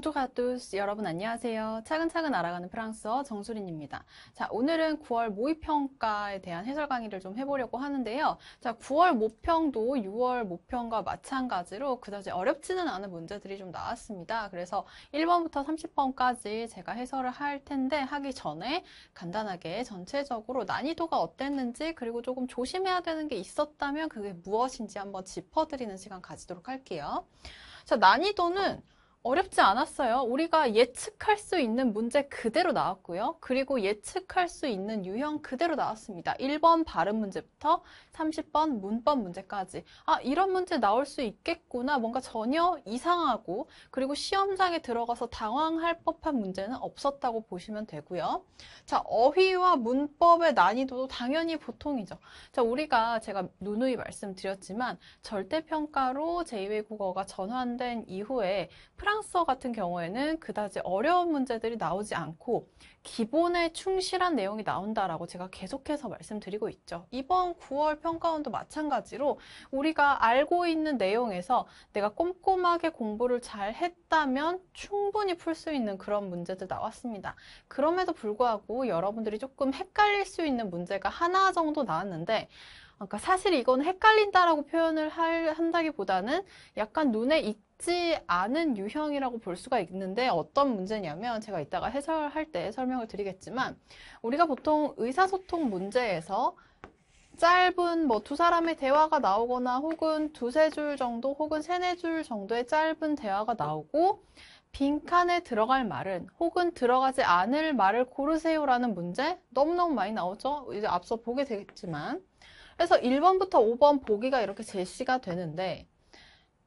봉투가뚜스 여러분 안녕하세요. 차근차근 알아가는 프랑스어 정수린입니다. 자 오늘은 9월 모의평가에 대한 해설 강의를 좀 해보려고 하는데요. 자 9월 모평도 6월 모평과 마찬가지로 그다지 어렵지는 않은 문제들이 좀 나왔습니다. 그래서 1번부터 30번까지 제가 해설을 할 텐데 하기 전에 간단하게 전체적으로 난이도가 어땠는지 그리고 조금 조심해야 되는 게 있었다면 그게 무엇인지 한번 짚어드리는 시간 가지도록 할게요. 자 난이도는 어. 어렵지 않았어요. 우리가 예측할 수 있는 문제 그대로 나왔고요. 그리고 예측할 수 있는 유형 그대로 나왔습니다. 1번 발음 문제부터 30번 문법 문제까지. 아, 이런 문제 나올 수 있겠구나. 뭔가 전혀 이상하고 그리고 시험장에 들어가서 당황할 법한 문제는 없었다고 보시면 되고요. 자, 어휘와 문법의 난이도도 당연히 보통이죠. 자, 우리가 제가 누누이 말씀드렸지만 절대평가로 제2외 국어가 전환된 이후에 프라 프랑스어 같은 경우에는 그다지 어려운 문제들이 나오지 않고 기본에 충실한 내용이 나온다라고 제가 계속해서 말씀드리고 있죠. 이번 9월 평가원도 마찬가지로 우리가 알고 있는 내용에서 내가 꼼꼼하게 공부를 잘 했다면 충분히 풀 수 있는 그런 문제들 나왔습니다. 그럼에도 불구하고 여러분들이 조금 헷갈릴 수 있는 문제가 하나 정도 나왔는데 그러니까 사실 이건 헷갈린다라고 표현을 할, 한다기보다는 약간 눈에 익지 않은 유형이라고 볼 수가 있는데 어떤 문제냐면 제가 이따가 해설할 때 설명을 드리겠지만 우리가 보통 의사소통 문제에서 짧은 뭐 두 사람의 대화가 나오거나 혹은 두세 줄 정도 혹은 세네 줄 정도의 짧은 대화가 나오고 빈칸에 들어갈 말은 혹은 들어가지 않을 말을 고르세요라는 문제 너무너무 많이 나오죠. 이제 앞서 보게 되겠지만 그래서 1번부터 5번 보기가 이렇게 제시가 되는데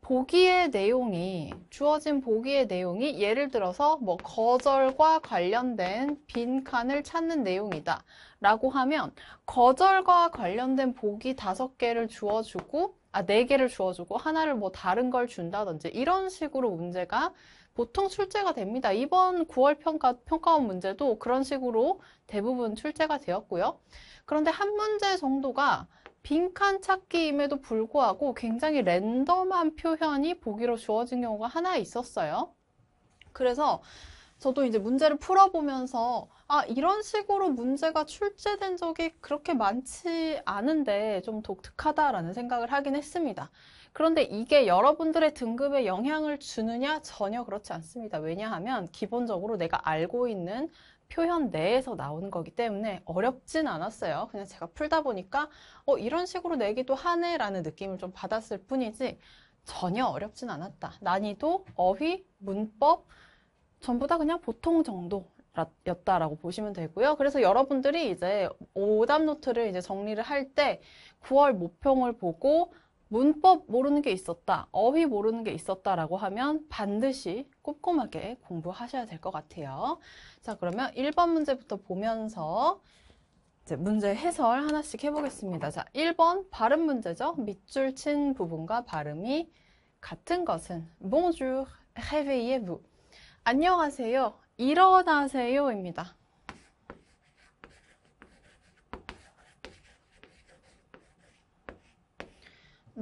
보기의 내용이 주어진 보기의 내용이 예를 들어서 뭐 거절과 관련된 빈 칸을 찾는 내용이다 라고 하면 거절과 관련된 보기 다섯 개를 주어주고 아 네 개를 주어주고 하나를 뭐 다른 걸 준다든지 이런 식으로 문제가 보통 출제가 됩니다. 이번 9월 평가, 평가원 문제도 그런 식으로 대부분 출제가 되었고요. 그런데 한 문제 정도가 빈칸 찾기임에도 불구하고 굉장히 랜덤한 표현이 보기로 주어진 경우가 하나 있었어요. 그래서 저도 이제 문제를 풀어보면서 아 이런 식으로 문제가 출제된 적이 그렇게 많지 않은데 좀 독특하다라는 생각을 하긴 했습니다. 그런데 이게 여러분들의 등급에 영향을 주느냐? 전혀 그렇지 않습니다. 왜냐하면 기본적으로 내가 알고 있는 표현 내에서 나온 거기 때문에 어렵진 않았어요. 그냥 제가 풀다 보니까 어, 이런 식으로 내기도 하네 라는 느낌을 좀 받았을 뿐이지 전혀 어렵진 않았다. 난이도, 어휘, 문법 전부 다 그냥 보통 정도 였다라고 보시면 되고요. 그래서 여러분들이 이제 오답 노트를 이제 정리를 할 때 9월 모평을 보고 문법 모르는 게 있었다, 어휘 모르는 게 있었다라고 하면 반드시 꼼꼼하게 공부하셔야 될 것 같아요. 자, 그러면 1번 문제부터 보면서 문제 해설 하나씩 해보겠습니다. 자, 1번 발음 문제죠. 밑줄 친 부분과 발음이 같은 것은 Bonjour, réveillez-vous. 안녕하세요, 일어나세요입니다.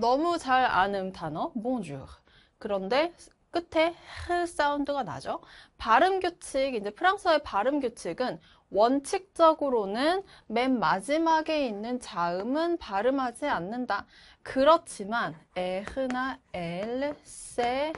너무 잘 아는 단어 bonjour. 그런데 끝에 흐 사운드가 나죠. 발음 규칙, 이제 프랑스어의 발음 규칙은 원칙적으로는 맨 마지막에 있는 자음은 발음하지 않는다. 그렇지만 에흐나 엘, 세,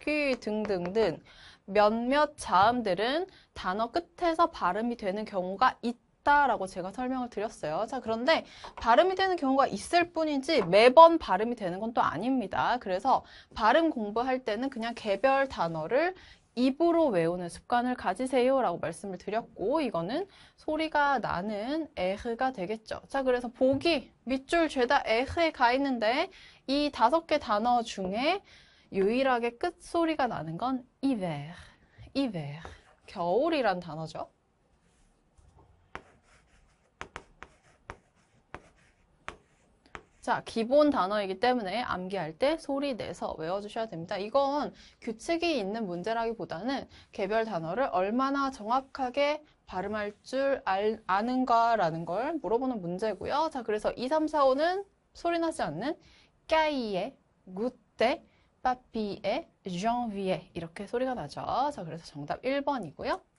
귀 등등등 몇몇 자음들은 단어 끝에서 발음이 되는 경우가 있다. 같다라고 제가 설명을 드렸어요. 자, 그런데 발음이 되는 경우가 있을 뿐이지 매번 발음이 되는 건 또 아닙니다. 그래서 발음 공부할 때는 그냥 개별 단어를 입으로 외우는 습관을 가지세요 라고 말씀을 드렸고 이거는 소리가 나는 에흐가 되겠죠 자 그래서 보기 밑줄 죄다 에흐에 가 있는데 이 다섯 개 단어 중에 유일하게 끝소리가 나는 건 이베 이베 겨울이란 단어죠 자, 기본 단어이기 때문에 암기할 때 소리 내서 외워주셔야 됩니다. 이건 규칙이 있는 문제라기보다는 개별 단어를 얼마나 정확하게 발음할 줄 알, 아는가라는 걸 물어보는 문제고요. 자, 그래서 2, 3, 4, 5는 소리나지 않는 까이에, 굿대, 빠삐에, ჟ앙위에 이렇게 소리가 나죠. 자, 그래서 정답 1번이고요.